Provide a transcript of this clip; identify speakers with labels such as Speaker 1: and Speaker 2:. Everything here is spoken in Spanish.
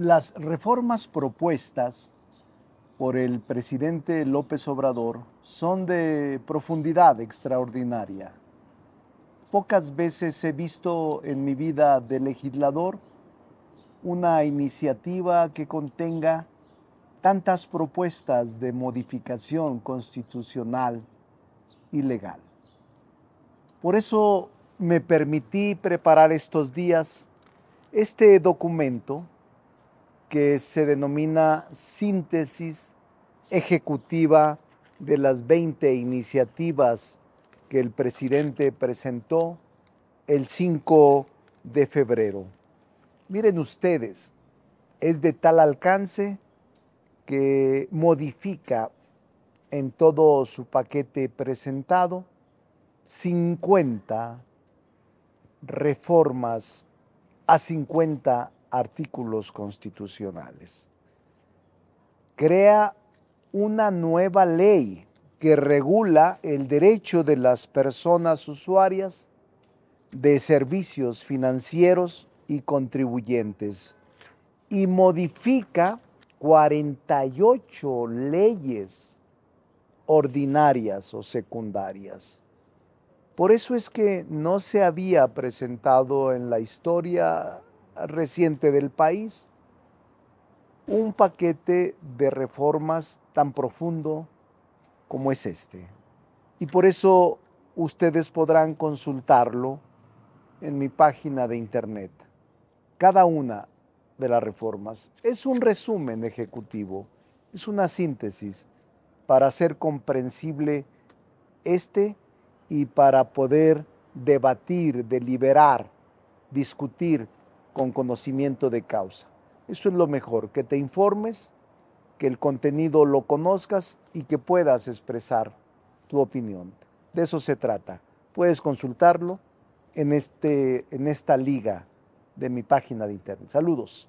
Speaker 1: Las reformas propuestas por el presidente López Obrador son de profundidad extraordinaria. Pocas veces he visto en mi vida de legislador una iniciativa que contenga tantas propuestas de modificación constitucional y legal. Por eso me permití preparar estos días este documento que se denomina síntesis ejecutiva de las 20 iniciativas que el presidente presentó el 5 de febrero. Miren ustedes, es de tal alcance que modifica en todo su paquete presentado 50 reformas a 50 artículos constitucionales. Crea una nueva ley que regula el derecho de las personas usuarias de servicios financieros y contribuyentes y modifica 48 leyes ordinarias o secundarias. Por eso es que no se había presentado en la historia reciente del país, un paquete de reformas tan profundo como es este. Y por eso ustedes podrán consultarlo en mi página de internet. Cada una de las reformas es un resumen ejecutivo, es una síntesis para hacer comprensible este y para poder debatir, deliberar, discutir con conocimiento de causa. Eso es lo mejor, que te informes, que el contenido lo conozcas y que puedas expresar tu opinión. De eso se trata. Puedes consultarlo en, este, en esta liga de mi página de internet. Saludos.